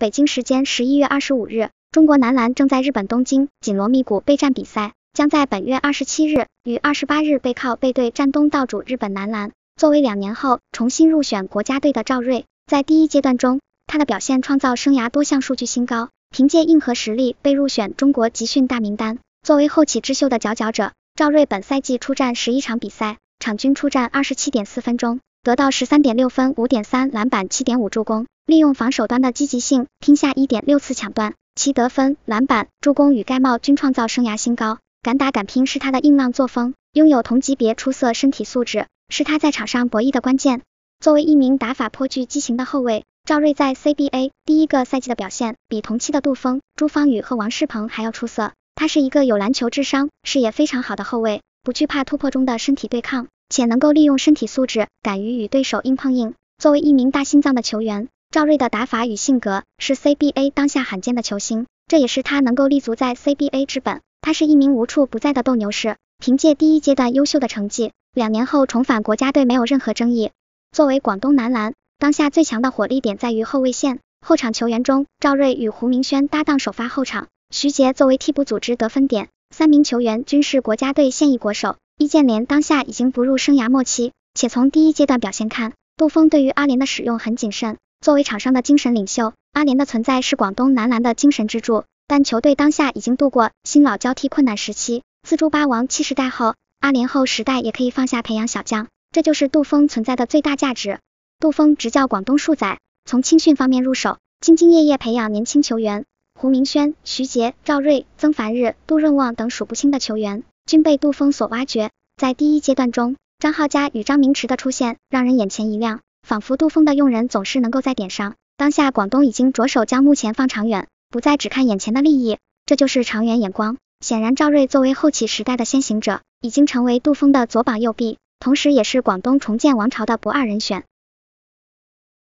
北京时间十一月二十五日，中国男篮正在日本东京紧锣密鼓备战比赛，将在本月二十七日与二十八日背靠背对战东道主日本男篮。作为两年后重新入选国家队的赵睿，在第一阶段中，他的表现创造生涯多项数据新高，凭借硬核实力被入选中国集训大名单。作为后起之秀的佼佼者，赵睿本赛季出战十一场比赛，场均出战二十七点四分钟，得到十三点六分、五点三篮板、七点五助攻。利用防守端的积极性，拼下一点六次抢断，其得分、篮板、助攻与盖帽均创造生涯新高。敢打敢拼是他的硬朗作风，拥有同级别出色身体素质是他在场上博弈的关键。作为一名打法颇具激情的后卫，赵睿在 CBA 第一个赛季的表现比同期的杜峰、朱芳雨和王仕鹏还要出色。他是一个有篮球智商、视野非常好的后卫，不惧怕突破中的身体对抗，且能够利用身体素质，敢于与对手硬碰硬。作为一名大心脏的球员。赵睿的打法与性格是 C B A 当下罕见的球星，这也是他能够立足在 C B A 之本。他是一名无处不在的斗牛士，凭借第一阶段优秀的成绩，两年后重返国家队没有任何争议。作为广东男篮当下最强的火力点，在于后卫线，后场球员中，赵睿与胡明轩搭档首发后场，徐杰作为替补组织得分点，三名球员均是国家队现役国手。易建联当下已经步入生涯末期，且从第一阶段表现看，杜峰对于阿联的使用很谨慎。作为厂商的精神领袖，阿联的存在是广东男篮的精神支柱。但球队当下已经度过新老交替困难时期，自助八王七时代后，阿联后时代也可以放下培养小将，这就是杜峰存在的最大价值。杜峰执教广东数载，从青训方面入手，兢兢业业培养年轻球员，胡明轩、徐杰、赵睿、曾凡日、杜润旺等数不清的球员均被杜峰所挖掘。在第一阶段中，张浩嘉与张明池的出现让人眼前一亮。仿佛杜峰的用人总是能够在点上。当下广东已经着手将目前放长远，不再只看眼前的利益，这就是长远眼光。显然赵睿作为后起时代的先行者，已经成为杜峰的左膀右臂，同时也是广东重建王朝的不二人选。